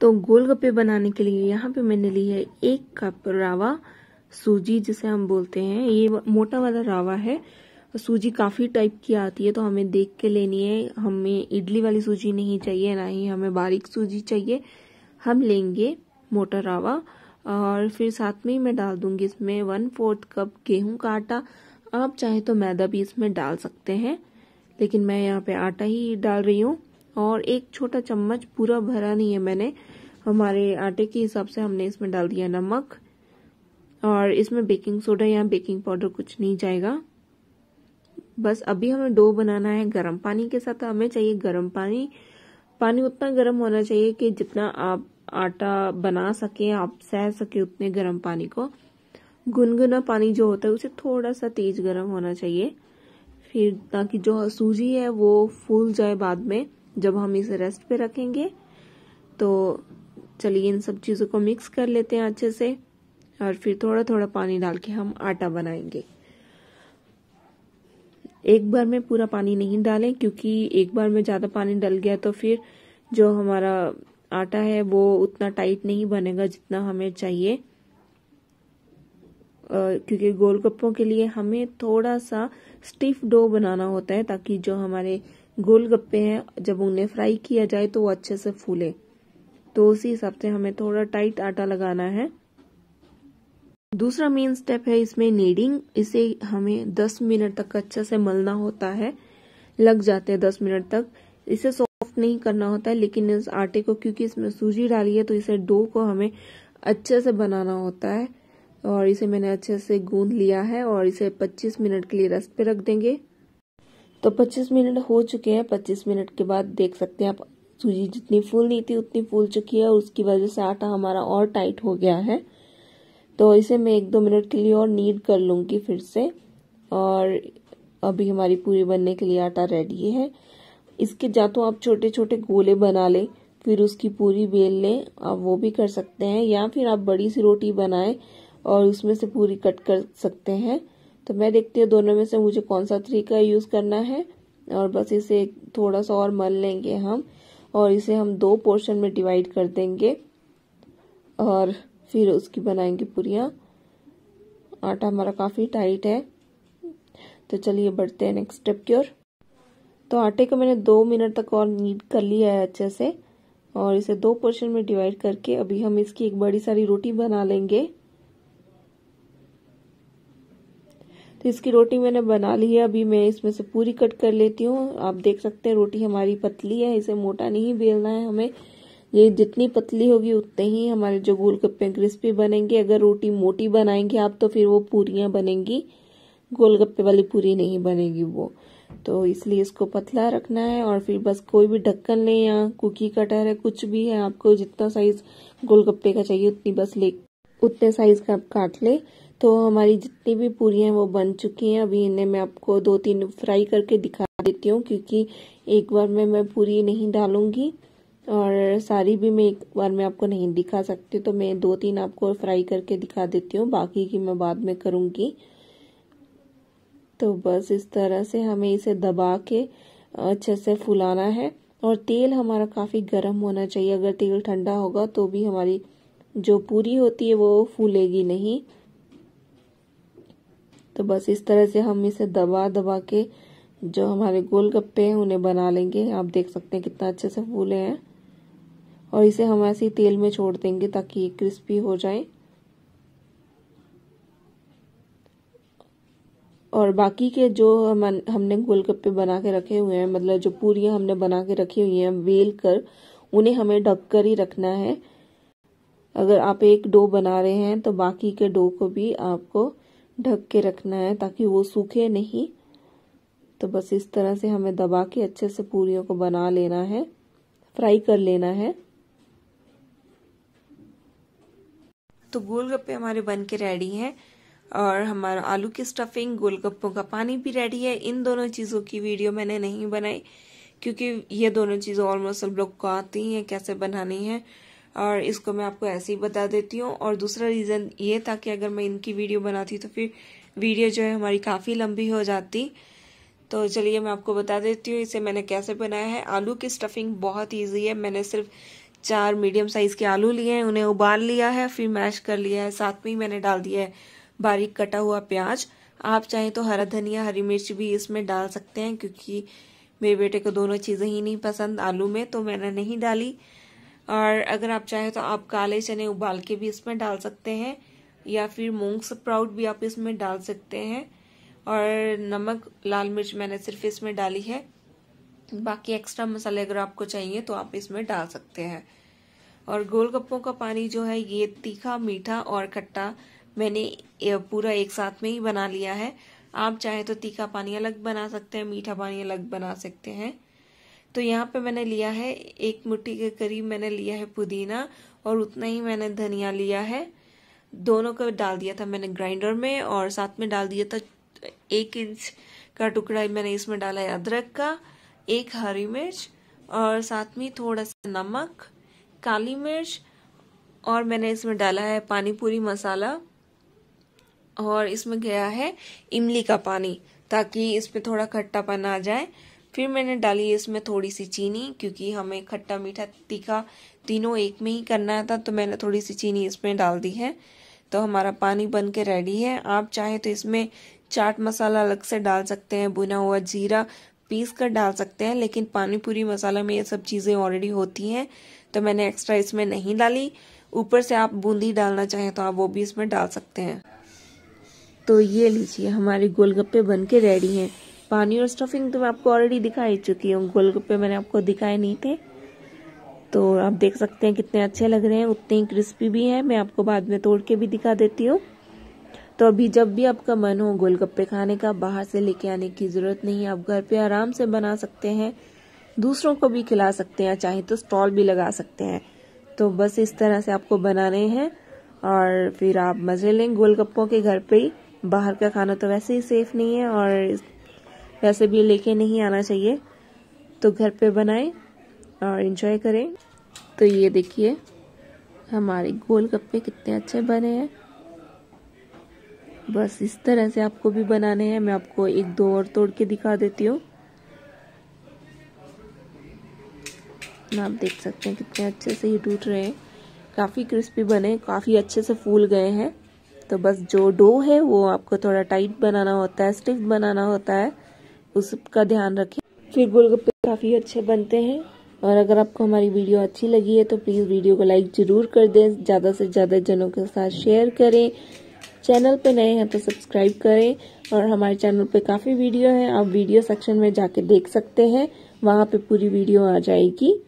तो गोलगप्पे बनाने के लिए यहाँ पे मैंने ली है एक कप रावा सूजी जिसे हम बोलते हैं ये मोटा वाला रावा है सूजी काफ़ी टाइप की आती है तो हमें देख के लेनी है हमें इडली वाली सूजी नहीं चाहिए ना ही हमें बारीक सूजी चाहिए हम लेंगे मोटा रावा और फिर साथ में ही मैं डाल दूंगी इसमें वन फोर्थ कप गेहूं का आटा आप चाहे तो मैदा भी इसमें डाल सकते हैं लेकिन मैं यहाँ पे आटा ही डाल रही हूँ और एक छोटा चम्मच पूरा भरा नहीं है मैंने हमारे आटे के हिसाब से हमने इसमें डाल दिया नमक और इसमें बेकिंग सोडा या बेकिंग पाउडर कुछ नहीं जाएगा बस अभी हमें डो बनाना है गर्म पानी के साथ हमें चाहिए गर्म पानी पानी उतना गर्म होना चाहिए कि जितना आप आटा बना सके आप सह सके उतने गर्म पानी को गुनगुना पानी जो होता है उसे थोड़ा सा तेज गर्म होना चाहिए फिर ताकि जो सूजी है वो फूल जाए बाद में जब हम इसे रेस्ट पे रखेंगे तो चलिए इन सब चीज़ों को मिक्स कर लेते हैं अच्छे से और फिर थोड़ा थोड़ा पानी डाल के हम आटा बनाएंगे एक बार में पूरा पानी नहीं डालें क्योंकि एक बार में ज़्यादा पानी डल गया तो फिर जो हमारा आटा है वो उतना टाइट नहीं बनेगा जितना हमें चाहिए क्योंकि गोलगप्पों के लिए हमें थोड़ा सा स्टिफ डो बनाना होता है ताकि जो हमारे गोलगप्पे हैं जब उन्हें फ्राई किया जाए तो वो अच्छे से फूले तो उसी हिसाब से हमें थोड़ा टाइट आटा लगाना है दूसरा मेन स्टेप है इसमें नीडिंग इसे हमें 10 मिनट तक अच्छा से मलना होता है लग जाते हैं 10 मिनट तक इसे सॉफ्ट नहीं करना होता है लेकिन इस आटे को क्योंकि इसमें सूजी डाली है तो इसे डो को हमें अच्छे से बनाना होता है और इसे मैंने अच्छे से गूंद लिया है और इसे 25 मिनट के लिए रेस्ट पे रख देंगे तो 25 मिनट हो चुके हैं 25 मिनट के बाद देख सकते हैं आप सूजी जितनी फूल नहीं थी उतनी फूल चुकी है और उसकी वजह से आटा हमारा और टाइट हो गया है तो इसे मैं एक दो मिनट के लिए और नीड कर लूँगी फिर से और अभी हमारी पूरी बनने के लिए आटा रेडी है इसके जा तो आप छोटे छोटे गोले बना लें फिर उसकी पूरी बेल लें आप वो भी कर सकते हैं या फिर आप बड़ी सी रोटी बनाएं और उसमें से पूरी कट कर सकते हैं तो मैं देखती हूँ दोनों में से मुझे कौन सा तरीका यूज़ करना है और बस इसे थोड़ा सा और मल लेंगे हम और इसे हम दो पोर्शन में डिवाइड कर देंगे और फिर उसकी बनाएंगे पूरियाँ आटा हमारा काफ़ी टाइट है तो चलिए बढ़ते हैं नेक्स्ट स्टेप की ओर तो आटे को मैंने दो मिनट तक और नीट कर लिया है अच्छे से और इसे दो पोर्शन में डिवाइड करके अभी हम इसकी एक बड़ी सारी रोटी बना लेंगे तो इसकी रोटी मैंने बना ली है अभी मैं इसमें से पूरी कट कर लेती हूँ आप देख सकते हैं रोटी हमारी पतली है इसे मोटा नहीं बेलना है हमें ये जितनी पतली होगी उतने ही हमारे जो गोलगप्पे क्रिस्पी बनेंगे अगर रोटी मोटी बनाएंगे आप तो फिर वो पूरियाँ बनेंगी गोलगप्पे वाली पूरी नहीं बनेगी वो तो इसलिए इसको पतला रखना है और फिर बस कोई भी ढक्कन लें या कुकी कटर है कुछ भी है आपको जितना साइज गोलगप्पे का चाहिए उतनी बस ले उतने साइज का आप काट लें तो हमारी जितनी भी पूरी हैं वो बन चुकी हैं अभी इन्हें मैं आपको दो तीन फ्राई करके दिखा देती हूँ क्योंकि एक बार में मैं पूरी नहीं डालूंगी और सारी भी मैं एक बार में आपको नहीं दिखा सकती तो मैं दो तीन आपको फ्राई करके दिखा देती हूँ बाकी की मैं बाद में करूँगी तो बस इस तरह से हमें इसे दबा के अच्छे से फुलाना है और तेल हमारा काफ़ी गर्म होना चाहिए अगर तेल ठंडा होगा तो भी हमारी जो पूरी होती है वो फूलेगी नहीं तो बस इस तरह से हम इसे दबा दबा के जो हमारे गोल गप्पे हैं उन्हें बना लेंगे आप देख सकते हैं कितना अच्छे से फूले हैं और इसे हम ऐसे ही तेल में छोड़ देंगे ताकि ये क्रिस्पी हो जाए और बाकी के जो हम हमने गोलगप्पे बना के रखे हुए हैं मतलब जो पूरी हमने बना के रखी हुई हैं बेल कर उन्हें हमें ढक कर ही रखना है अगर आप एक डो बना रहे हैं तो बाकी के डो को भी आपको ढक के रखना है ताकि वो सूखे नहीं तो बस इस तरह से हमें दबा के अच्छे से पूरियों को बना लेना है फ्राई कर लेना है तो गोलगप्पे हमारे बन के रेडी हैं और हमारा आलू की स्टफिंग गोलगप्पों का पानी भी रेडी है इन दोनों चीज़ों की वीडियो मैंने नहीं बनाई क्योंकि ये दोनों चीज़ें ऑलमोस्ट सब लोग को आती हैं कैसे बनानी है और इसको मैं आपको ऐसे ही बता देती हूँ और दूसरा रीज़न ये था कि अगर मैं इनकी वीडियो बनाती तो फिर वीडियो जो है हमारी काफ़ी लंबी हो जाती तो चलिए मैं आपको बता देती हूँ इसे मैंने कैसे बनाया है आलू की स्टफिंग बहुत ईजी है मैंने सिर्फ चार मीडियम साइज़ के आलू लिए हैं उन्हें उबाल लिया है फिर मैश कर लिया है साथ में ही मैंने डाल दिया है बारीक कटा हुआ प्याज आप चाहें तो हरा धनिया हरी मिर्च भी इसमें डाल सकते हैं क्योंकि मेरे बेटे को दोनों चीज़ें ही नहीं पसंद आलू में तो मैंने नहीं डाली और अगर आप चाहें तो आप काले चने उबाल के भी इसमें डाल सकते हैं या फिर मूंग स्प्राउट भी आप इसमें डाल सकते हैं और नमक लाल मिर्च मैंने सिर्फ इसमें डाली है बाकी एक्स्ट्रा मसाले अगर आपको चाहिए तो आप इसमें डाल सकते हैं और गोलगप्पों का पानी जो है ये तीखा मीठा और खट्टा मैंने पूरा एक साथ में ही बना लिया है आप चाहे तो तीखा पानी अलग बना सकते हैं मीठा पानी अलग बना सकते हैं तो यहाँ पे मैंने लिया है एक मुट्ठी के करीब मैंने लिया है पुदीना और उतना ही मैंने धनिया लिया है दोनों को डाल दिया था मैंने ग्राइंडर में और साथ में डाल दिया था एक इंच का टुकड़ा मैंने इसमें डाला है अदरक का एक हरी मिर्च और साथ में थोड़ा सा नमक काली मिर्च और मैंने इसमें डाला है पानी पूरी मसाला और इसमें गया है इमली का पानी ताकि इसमें थोड़ा खट्टापन आ जाए फिर मैंने डाली इसमें थोड़ी सी चीनी क्योंकि हमें खट्टा मीठा तीखा तीनों एक में ही करना था तो मैंने थोड़ी सी चीनी इसमें डाल दी है तो हमारा पानी बन के रेडी है आप चाहे तो इसमें चाट मसाला अलग से डाल सकते हैं बुना हुआ जीरा पीस कर डाल सकते हैं लेकिन पानी पूरी मसाला में ये सब चीज़ें ऑलरेडी होती हैं तो मैंने एक्स्ट्रा इसमें नहीं डाली ऊपर से आप बूंदी डालना चाहें तो आप वो भी इसमें डाल सकते हैं तो ये लीजिए हमारे गोलगप्पे बन के रेडी हैं पानी और स्टफिंग तो मैं आपको ऑलरेडी दिखा ही चुकी हूँ गोलगप्पे मैंने आपको दिखाए नहीं थे तो आप देख सकते हैं कितने अच्छे लग रहे हैं उतने ही क्रिस्पी भी हैं मैं आपको बाद में तोड़ के भी दिखा देती हूँ तो अभी जब भी आपका मन हो गोलगप्पे खाने का बाहर से लेके आने की ज़रूरत नहीं आप घर पे आराम से बना सकते हैं दूसरों को भी खिला सकते हैं चाहे तो स्टॉल भी लगा सकते हैं तो बस इस तरह से आपको बनाने हैं और फिर आप मज़े लें गोलगप्पों के घर पे ही बाहर का खाना तो वैसे ही सेफ़ नहीं है और वैसे भी लेके नहीं आना चाहिए तो घर पे बनाएं और इन्जॉय करें तो ये देखिए हमारे गोल गप्पे कितने अच्छे बने हैं बस इस तरह से आपको भी बनाने हैं मैं आपको एक दो और तोड़ के दिखा देती हूँ आप देख सकते हैं कितने अच्छे से ये टूट रहे हैं काफ़ी क्रिस्पी बने काफ़ी अच्छे से फूल गए हैं तो बस जो डो है वो आपको थोड़ा टाइट बनाना होता है स्टिफ बनाना होता है उसका ध्यान रखें फिर गोलगप्पे काफ़ी अच्छे बनते हैं और अगर आपको हमारी वीडियो अच्छी लगी है तो प्लीज़ वीडियो को लाइक ज़रूर कर दें ज़्यादा से ज़्यादा जनों के साथ शेयर करें चैनल पे नए हैं तो सब्सक्राइब करें और हमारे चैनल पे काफ़ी वीडियो है आप वीडियो सेक्शन में जाके देख सकते हैं वहाँ पे पूरी वीडियो आ जाएगी